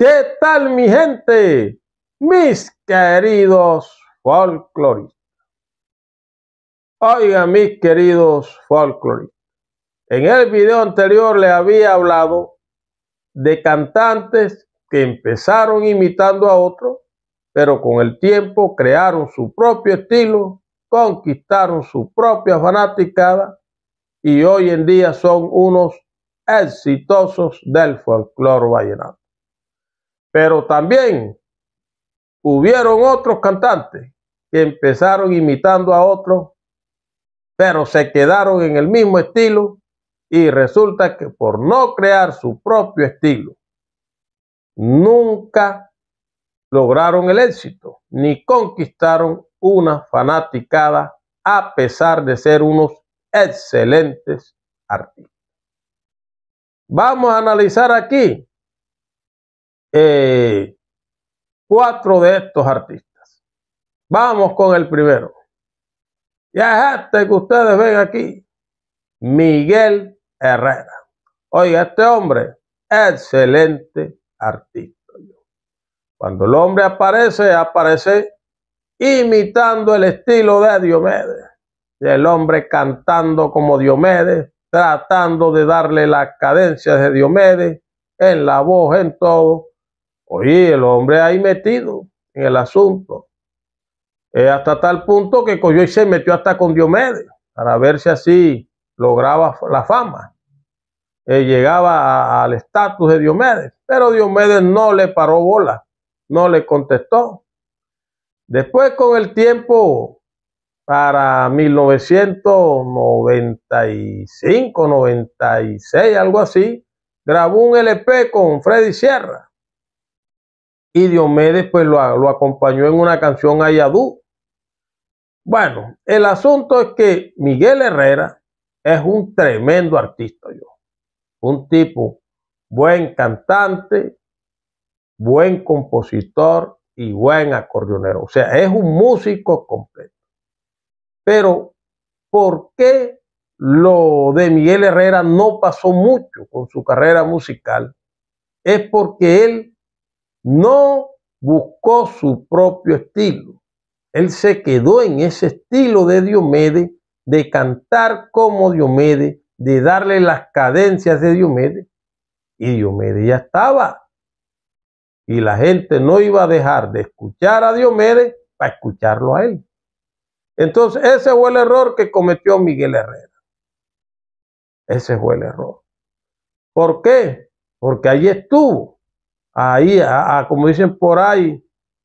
¿Qué tal mi gente? Mis queridos folcloristas. Oigan mis queridos folcloristas. En el video anterior le había hablado de cantantes que empezaron imitando a otros, pero con el tiempo crearon su propio estilo, conquistaron su propia fanaticada y hoy en día son unos exitosos del folclore vallenato. Pero también hubieron otros cantantes que empezaron imitando a otros, pero se quedaron en el mismo estilo y resulta que por no crear su propio estilo, nunca lograron el éxito ni conquistaron una fanaticada a pesar de ser unos excelentes artistas. Vamos a analizar aquí eh, cuatro de estos artistas. Vamos con el primero. Ya es este que ustedes ven aquí, Miguel Herrera. Oiga, este hombre, excelente artista. Cuando el hombre aparece, aparece imitando el estilo de Diomedes. El hombre cantando como Diomedes, tratando de darle la cadencia de Diomedes en la voz, en todo. Oye, el hombre ahí metido en el asunto. hasta tal punto que cogió se metió hasta con Diomedes para ver si así lograba la fama. Eh, llegaba al estatus de Diomedes, pero Diomedes no le paró bola, no le contestó. Después con el tiempo, para 1995, 96, algo así, grabó un LP con Freddy Sierra y Diomedes pues lo, acompañó en una canción a Yadú. Bueno, el asunto es que Miguel Herrera es un tremendo artista, yo. Un tipo buen cantante, buen compositor y buen acordeonero. O sea, es un músico completo. Pero, ¿por qué lo de Miguel Herrera no pasó mucho con su carrera musical? Es porque él no buscó su propio estilo. Él se quedó en ese estilo de Diomedes, de cantar como Diomedes, de darle las cadencias de Diomedes. Y Diomedes ya estaba. Y la gente no iba a dejar de escuchar a Diomedes para escucharlo a él. Entonces, ese fue el error que cometió Miguel Herrera. Ese fue el error. ¿Por qué? Porque ahí estuvo ahí, a, como dicen por ahí,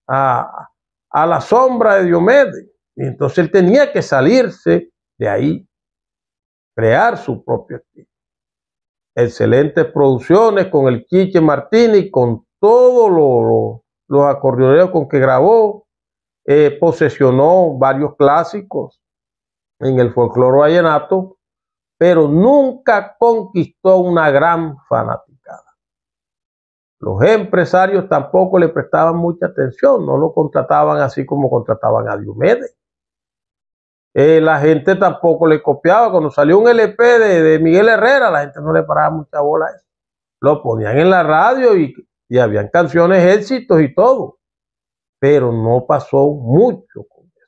a, la sombra de Diomedes. Y entonces él tenía que salirse de ahí, crear su propio estilo. Excelentes producciones con el Quiche Martínez, con todos los acordeoneros con que grabó, eh, posesionó varios clásicos en el folclore vallenato, pero nunca conquistó una gran fanática. Los empresarios tampoco le prestaban mucha atención, no lo contrataban así como contrataban a Diomedes. Eh, la gente tampoco le copiaba. Cuando salió un LP de, Miguel Herrera, la gente no le paraba mucha bola a eso. Lo ponían en la radio y, y habían canciones éxitos y todo. Pero no pasó mucho con eso.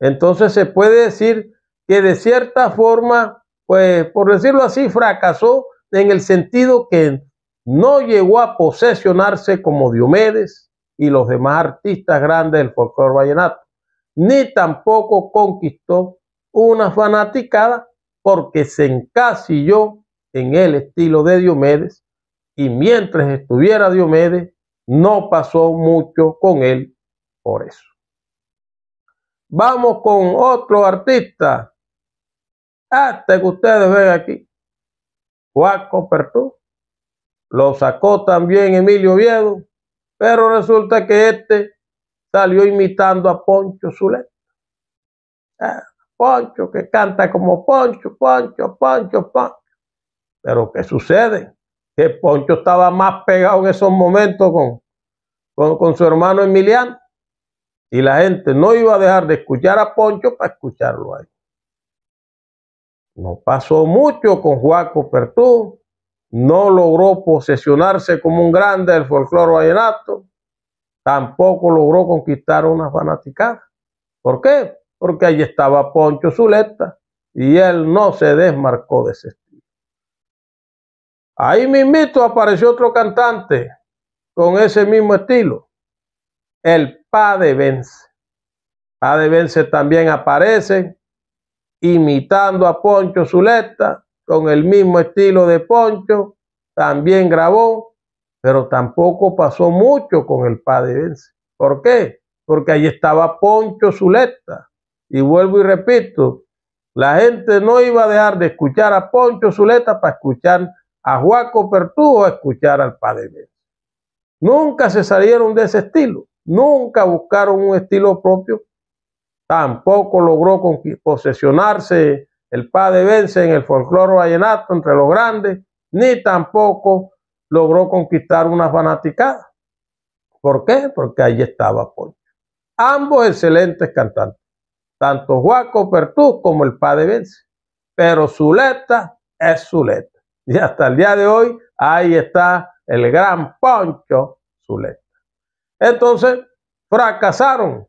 Entonces se puede decir que de cierta forma, pues por decirlo así, fracasó en el sentido que no llegó a posesionarse como Diomedes y los demás artistas grandes del folclore vallenato, ni tampoco conquistó una fanaticada porque se encasilló en el estilo de Diomedes y mientras estuviera Diomedes no pasó mucho con él por eso. Vamos con otro artista, hasta que ustedes ven aquí, Juaco Pertú lo sacó también Emilio Viedo, pero resulta que este salió imitando a Poncho Zuleta. Ah, Poncho, que canta como Poncho, Poncho, Poncho, Poncho. Pero ¿qué sucede? Que Poncho estaba más pegado en esos momentos con, con, su hermano Emiliano. Y la gente no iba a dejar de escuchar a Poncho para escucharlo ahí. No pasó mucho con Juaco Pertú, no logró posesionarse como un grande del folclore vallenato, tampoco logró conquistar una fanaticada. ¿Por qué? Porque allí estaba Poncho Zuleta y él no se desmarcó de ese estilo. Ahí mismo apareció otro cantante con ese mismo estilo, el de Vence. de Vence también aparece imitando a Poncho Zuleta con el mismo estilo de Poncho, también grabó, pero tampoco pasó mucho con el padevense. ¿Por qué? Porque ahí estaba Poncho Zuleta. Y vuelvo y repito, la gente no iba a dejar de escuchar a Poncho Zuleta para escuchar a Juaco Pertú o escuchar al padevense. Nunca se salieron de ese estilo, nunca buscaron un estilo propio, tampoco logró posesionarse el padre vence en el folclore vallenato entre los grandes, ni tampoco logró conquistar una fanaticada. ¿Por qué? Porque ahí estaba Poncho. Ambos excelentes cantantes, tanto Juaco Pertú como el padre vence. Pero Zuleta es Zuleta. Y hasta el día de hoy, ahí está el gran Poncho Zuleta. Entonces, fracasaron.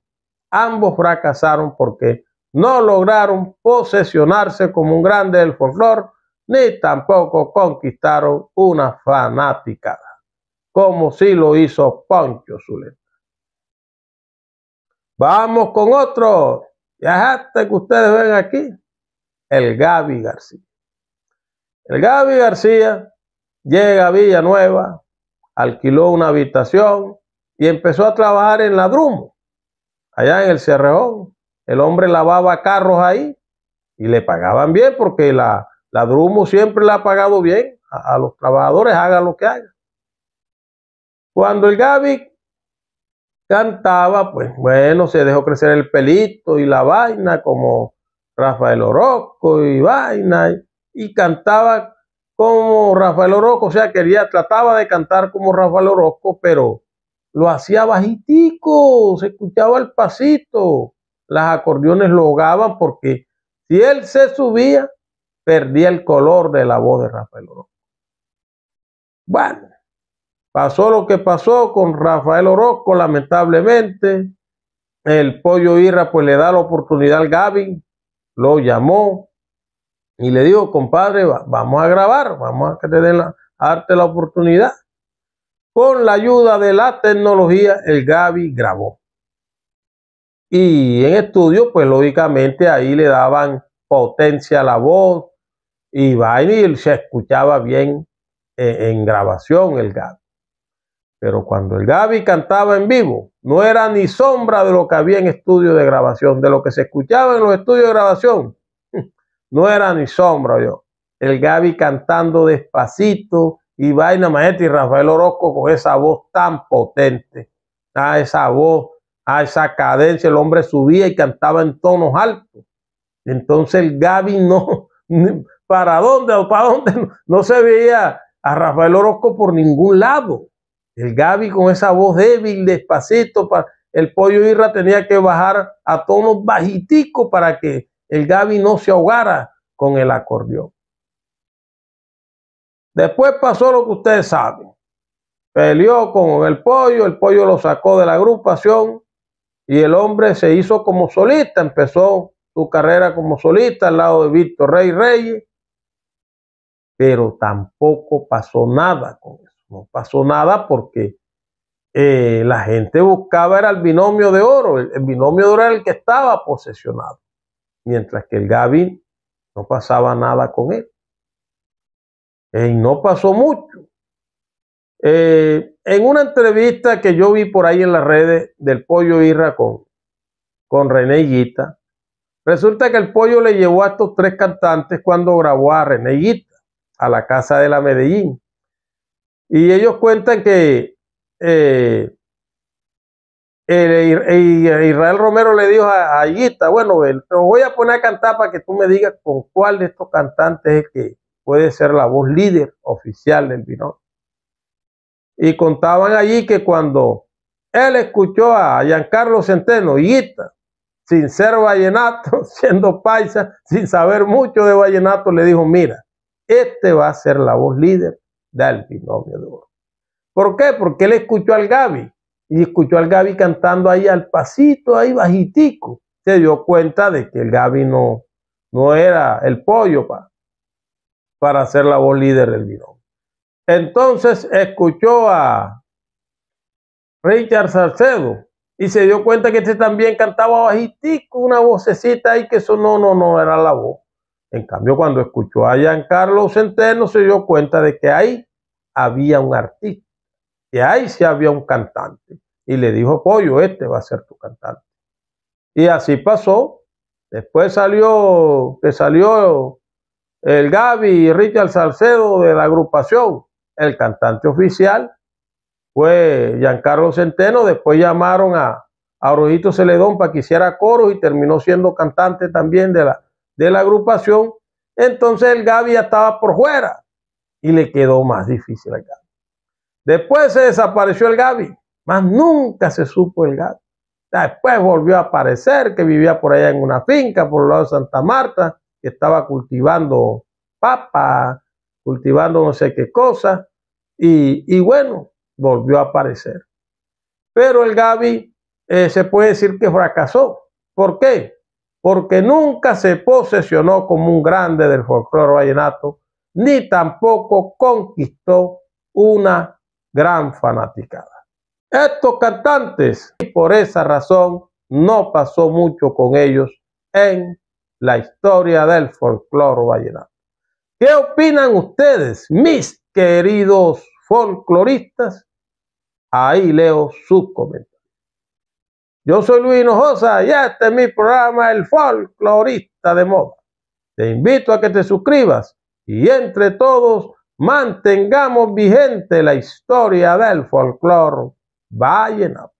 Ambos fracasaron porque no lograron posesionarse como un grande del folclore, ni tampoco conquistaron una fanática, como si lo hizo Poncho Zuleta. Vamos con otro, ya que ustedes ven aquí, el Gaby García. El Gaby García llega a Villanueva, alquiló una habitación y empezó a trabajar en la allá en el Cerreón el hombre lavaba carros ahí y le pagaban bien porque la, la siempre le ha pagado bien a, los trabajadores, haga lo que haga. Cuando el Gaby cantaba, pues bueno, se dejó crecer el pelito y la vaina como Rafael Orozco y vaina, y, cantaba como Rafael Orozco, o sea, quería, trataba de cantar como Rafael Orozco, pero lo hacía bajitico, se escuchaba el pasito las acordeones lo ahogaban porque si él se subía, perdía el color de la voz de Rafael Orozco. Bueno, pasó lo que pasó con Rafael Orozco, lamentablemente. El pollo Irra pues le da la oportunidad al Gaby, lo llamó y le dijo, compadre, vamos a grabar, vamos a que te den la, arte la oportunidad. Con la ayuda de la tecnología, el Gaby grabó. Y en estudio, pues lógicamente ahí le daban potencia a la voz y vaina se escuchaba bien e, en, grabación el Gaby. Pero cuando el Gabi cantaba en vivo, no era ni sombra de lo que había en estudio de grabación, de lo que se escuchaba en los estudios de grabación. No era ni sombra yo. El Gaby cantando despacito y vaina maestra y Rafael Orozco con esa voz tan potente. Ah, esa voz a esa cadencia, el hombre subía y cantaba en tonos altos. Entonces el Gaby no, ¿para dónde? ¿Para dónde? No se veía a Rafael Orozco por ningún lado. El Gaby con esa voz débil, despacito, para, el pollo Irra tenía que bajar a tonos bajiticos para que el Gaby no se ahogara con el acordeón. Después pasó lo que ustedes saben. Peleó con el pollo, el pollo lo sacó de la agrupación y el hombre se hizo como solista, empezó su carrera como solista al lado de Víctor Rey Reyes, pero tampoco pasó nada con eso. No pasó nada porque eh, la gente buscaba era el binomio de oro, el, binomio de oro era el que estaba posesionado, mientras que el Gaby no pasaba nada con él. Eh, y no pasó mucho. Eh, en una entrevista que yo vi por ahí en las redes del pollo Irra con, René Guita, resulta que el pollo le llevó a estos tres cantantes cuando grabó a René Guita a la casa de la Medellín. Y ellos cuentan que eh, Israel Romero le dijo a, Guita, bueno, te voy a poner a cantar para que tú me digas con cuál de estos cantantes es que puede ser la voz líder oficial del Vino. Y contaban allí que cuando él escuchó a Giancarlo Centeno, Guita, sin ser vallenato, siendo paisa, sin saber mucho de vallenato, le dijo, mira, este va a ser la voz líder del binomio de oro. ¿Por qué? Porque él escuchó al Gaby y escuchó al Gaby cantando ahí al pasito, ahí bajitico. Se dio cuenta de que el Gaby no, no era el pollo para ser la voz líder del binomio. Entonces escuchó a Richard Salcedo y se dio cuenta que este también cantaba bajitico, una vocecita ahí que eso no, no, no era la voz. En cambio, cuando escuchó a Giancarlo Centeno, se dio cuenta de que ahí había un artista, que ahí sí había un cantante. Y le dijo, Pollo, este va a ser tu cantante. Y así pasó. Después salió, que salió el Gaby y Richard Salcedo de la agrupación el cantante oficial fue Giancarlo Centeno, después llamaron a, a Celedón para que hiciera coro y terminó siendo cantante también de la, de la agrupación. Entonces el Gaby ya estaba por fuera y le quedó más difícil al Después se desapareció el Gaby, más nunca se supo el Gaby. Después volvió a aparecer que vivía por allá en una finca, por el lado de Santa Marta, que estaba cultivando papas, cultivando no sé qué cosas y, bueno, volvió a aparecer. Pero el Gaby eh, se puede decir que fracasó. ¿Por qué? Porque nunca se posesionó como un grande del folclore vallenato, ni tampoco conquistó una gran fanaticada. Estos cantantes, y por esa razón, no pasó mucho con ellos en la historia del folclore vallenato. ¿Qué opinan ustedes, mis queridos folcloristas, ahí leo sus comentarios. Yo soy Luis Hinojosa y este es mi programa El Folclorista de Moda. Te invito a que te suscribas y entre todos mantengamos vigente la historia del folclor a